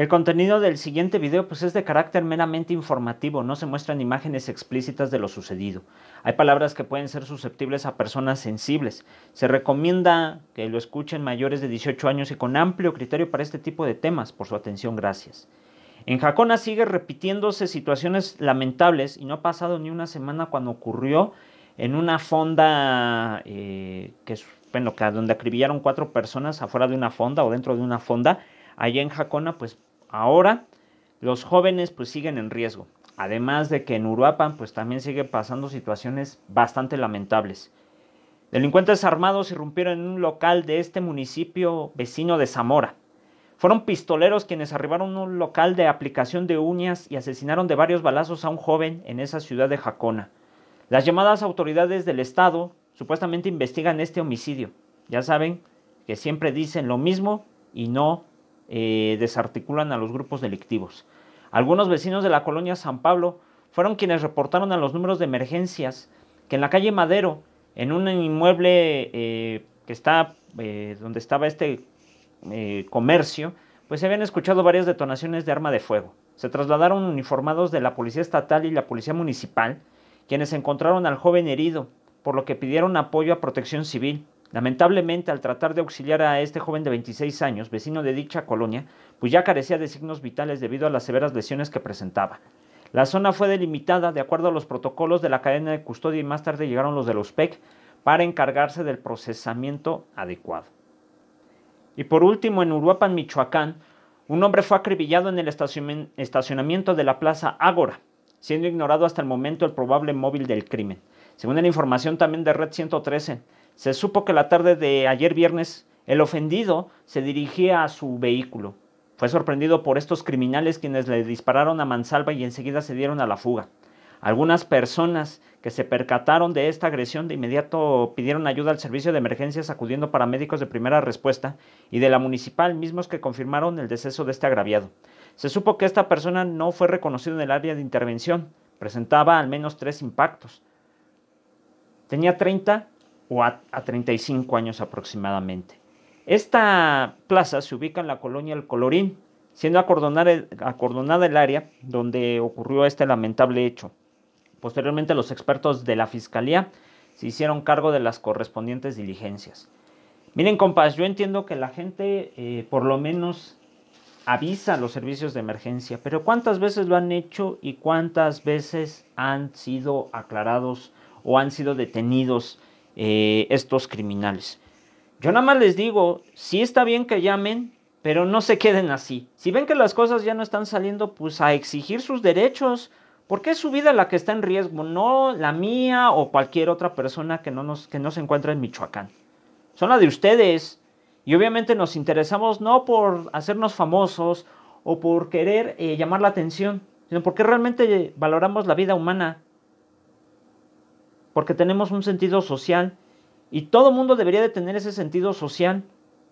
El contenido del siguiente video pues, es de carácter meramente informativo, no se muestran imágenes explícitas de lo sucedido. Hay palabras que pueden ser susceptibles a personas sensibles. Se recomienda que lo escuchen mayores de 18 años y con amplio criterio para este tipo de temas. Por su atención, gracias. En Jacona sigue repitiéndose situaciones lamentables y no ha pasado ni una semana cuando ocurrió en una fonda eh, que es, bueno, que donde acribillaron cuatro personas afuera de una fonda o dentro de una fonda allá en Jacona, pues ahora los jóvenes pues siguen en riesgo. Además de que en Uruapan pues también sigue pasando situaciones bastante lamentables. Delincuentes armados irrumpieron en un local de este municipio vecino de Zamora. Fueron pistoleros quienes arribaron a un local de aplicación de uñas y asesinaron de varios balazos a un joven en esa ciudad de Jacona. Las llamadas autoridades del Estado supuestamente investigan este homicidio. Ya saben que siempre dicen lo mismo y no eh, desarticulan a los grupos delictivos. Algunos vecinos de la colonia San Pablo fueron quienes reportaron a los números de emergencias que en la calle Madero, en un inmueble eh, que está eh, donde estaba este comercio, pues se habían escuchado varias detonaciones de arma de fuego. Se trasladaron uniformados de la policía estatal y la policía municipal, quienes encontraron al joven herido, por lo que pidieron apoyo a protección civil. Lamentablemente, al tratar de auxiliar a este joven de 26 años, vecino de dicha colonia, pues ya carecía de signos vitales debido a las severas lesiones que presentaba. La zona fue delimitada de acuerdo a los protocolos de la cadena de custodia y más tarde llegaron los de los PEC para encargarse del procesamiento adecuado. Y por último, en Uruapan, Michoacán, un hombre fue acribillado en el estacionamiento de la plaza Ágora, siendo ignorado hasta el momento el probable móvil del crimen. Según la información también de Red 113, se supo que la tarde de ayer viernes el ofendido se dirigía a su vehículo. Fue sorprendido por estos criminales quienes le dispararon a mansalva y enseguida se dieron a la fuga. Algunas personas que se percataron de esta agresión de inmediato pidieron ayuda al servicio de emergencias acudiendo médicos de primera respuesta y de la municipal mismos que confirmaron el deceso de este agraviado. Se supo que esta persona no fue reconocida en el área de intervención, presentaba al menos tres impactos. Tenía 30 o a, 35 años aproximadamente. Esta plaza se ubica en la colonia El Colorín, siendo acordonada el área donde ocurrió este lamentable hecho. Posteriormente los expertos de la Fiscalía se hicieron cargo de las correspondientes diligencias. Miren, compas, yo entiendo que la gente eh, por lo menos avisa a los servicios de emergencia, pero ¿cuántas veces lo han hecho y cuántas veces han sido aclarados o han sido detenidos eh, estos criminales. Yo nada más les digo, sí está bien que llamen, pero no se queden así. Si ven que las cosas ya no están saliendo, pues a exigir sus derechos, porque es su vida la que está en riesgo, no la mía o cualquier otra persona que no, nos, que no se encuentra en Michoacán. Son la de ustedes. Y obviamente nos interesamos no por hacernos famosos o por querer eh, llamar la atención, sino porque realmente valoramos la vida humana porque tenemos un sentido social y todo mundo debería de tener ese sentido social,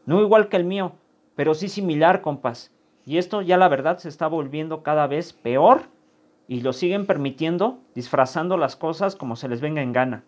no igual que el mío, pero sí similar, compas. Y esto ya la verdad se está volviendo cada vez peor y lo siguen permitiendo, disfrazando las cosas como se les venga en gana.